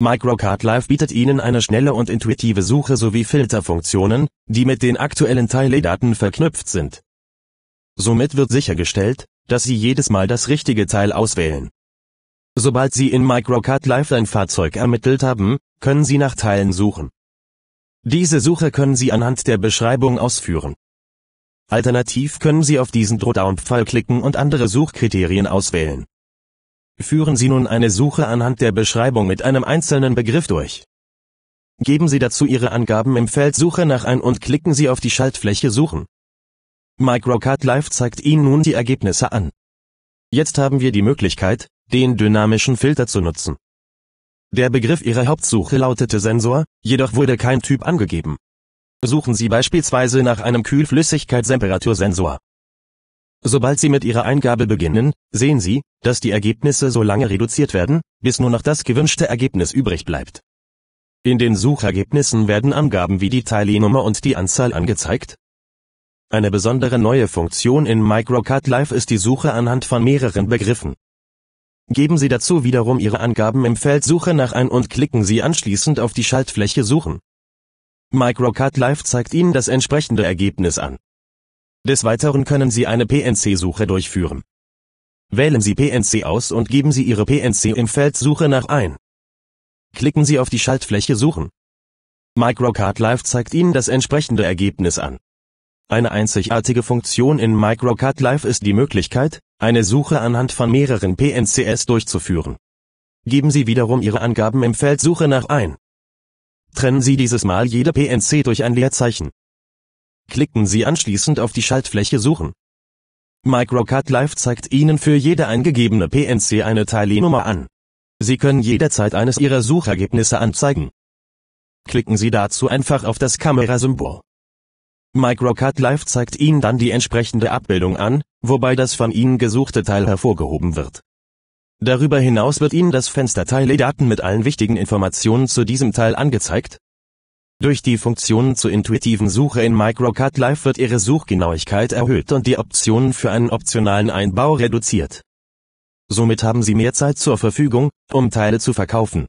Microcard Live bietet Ihnen eine schnelle und intuitive Suche sowie Filterfunktionen, die mit den aktuellen Teildaten verknüpft sind. Somit wird sichergestellt, dass Sie jedes Mal das richtige Teil auswählen. Sobald Sie in Microcard Live ein Fahrzeug ermittelt haben, können Sie nach Teilen suchen. Diese Suche können Sie anhand der Beschreibung ausführen. Alternativ können Sie auf diesen drawdown pfeil klicken und andere Suchkriterien auswählen. Führen Sie nun eine Suche anhand der Beschreibung mit einem einzelnen Begriff durch. Geben Sie dazu Ihre Angaben im Feld Suche nach ein und klicken Sie auf die Schaltfläche Suchen. Microcard Live zeigt Ihnen nun die Ergebnisse an. Jetzt haben wir die Möglichkeit, den dynamischen Filter zu nutzen. Der Begriff Ihrer Hauptsuche lautete Sensor, jedoch wurde kein Typ angegeben. Suchen Sie beispielsweise nach einem Kühlflüssigkeitstemperatursensor. Sobald Sie mit Ihrer Eingabe beginnen, sehen Sie, dass die Ergebnisse so lange reduziert werden, bis nur noch das gewünschte Ergebnis übrig bleibt. In den Suchergebnissen werden Angaben wie die Teilnehmernummer und die Anzahl angezeigt. Eine besondere neue Funktion in Microcard Live ist die Suche anhand von mehreren Begriffen. Geben Sie dazu wiederum Ihre Angaben im Feld Suche nach ein und klicken Sie anschließend auf die Schaltfläche Suchen. Microcard Live zeigt Ihnen das entsprechende Ergebnis an. Des Weiteren können Sie eine PNC-Suche durchführen. Wählen Sie PNC aus und geben Sie Ihre PNC im Feld Suche nach ein. Klicken Sie auf die Schaltfläche Suchen. Microcard Live zeigt Ihnen das entsprechende Ergebnis an. Eine einzigartige Funktion in Microcard Live ist die Möglichkeit, eine Suche anhand von mehreren PNCs durchzuführen. Geben Sie wiederum Ihre Angaben im Feld Suche nach ein. Trennen Sie dieses Mal jede PNC durch ein Leerzeichen. Klicken Sie anschließend auf die Schaltfläche Suchen. MicroCut Live zeigt Ihnen für jede eingegebene PNC eine Teilnummer an. Sie können jederzeit eines Ihrer Suchergebnisse anzeigen. Klicken Sie dazu einfach auf das Kamerasymbol. MicroCut Live zeigt Ihnen dann die entsprechende Abbildung an, wobei das von Ihnen gesuchte Teil hervorgehoben wird. Darüber hinaus wird Ihnen das Fenster Teile Daten mit allen wichtigen Informationen zu diesem Teil angezeigt, durch die Funktionen zur intuitiven Suche in MicroCut Live wird Ihre Suchgenauigkeit erhöht und die Optionen für einen optionalen Einbau reduziert. Somit haben Sie mehr Zeit zur Verfügung, um Teile zu verkaufen